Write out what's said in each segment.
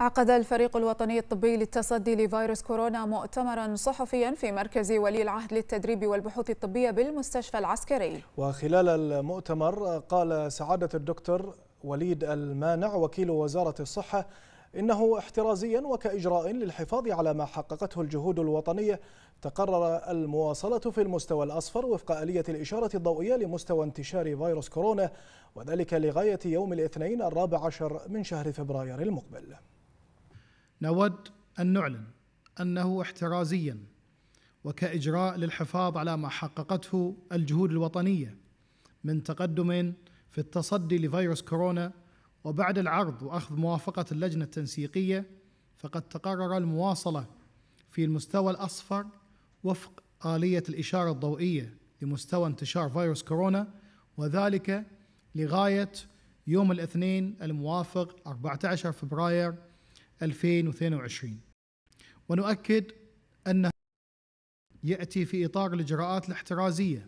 عقد الفريق الوطني الطبي للتصدي لفيروس كورونا مؤتمرا صحفيا في مركز ولي العهد للتدريب والبحوث الطبية بالمستشفى العسكري وخلال المؤتمر قال سعادة الدكتور وليد المانع وكيل وزارة الصحة إنه احترازيا وكإجراء للحفاظ على ما حققته الجهود الوطنية تقرر المواصلة في المستوى الأصفر وفق آلية الإشارة الضوئية لمستوى انتشار فيروس كورونا وذلك لغاية يوم الاثنين الرابع عشر من شهر فبراير المقبل نود أن نعلن أنه احترازيا وكإجراء للحفاظ على ما حققته الجهود الوطنية من تقدم في التصدي لفيروس كورونا وبعد العرض وأخذ موافقة اللجنة التنسيقية فقد تقرر المواصلة في المستوى الأصفر وفق آلية الإشارة الضوئية لمستوى انتشار فيروس كورونا وذلك لغاية يوم الاثنين الموافق 14 فبراير 2022 ونؤكد أنه يأتي في إطار الإجراءات الاحترازية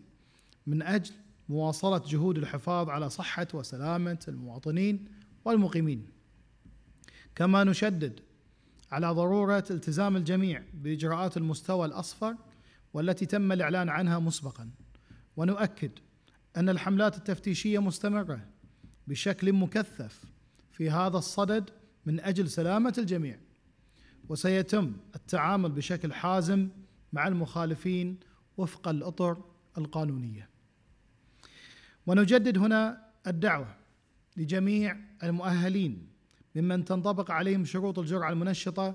من أجل مواصلة جهود الحفاظ على صحة وسلامة المواطنين والمقيمين كما نشدد على ضرورة التزام الجميع بإجراءات المستوى الأصفر والتي تم الإعلان عنها مسبقا ونؤكد أن الحملات التفتيشية مستمرة بشكل مكثف في هذا الصدد من اجل سلامه الجميع وسيتم التعامل بشكل حازم مع المخالفين وفق الاطر القانونيه ونجدد هنا الدعوه لجميع المؤهلين ممن تنطبق عليهم شروط الجرعه المنشطه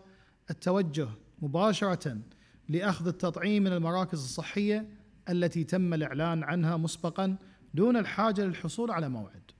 التوجه مباشره لاخذ التطعيم من المراكز الصحيه التي تم الاعلان عنها مسبقا دون الحاجه للحصول على موعد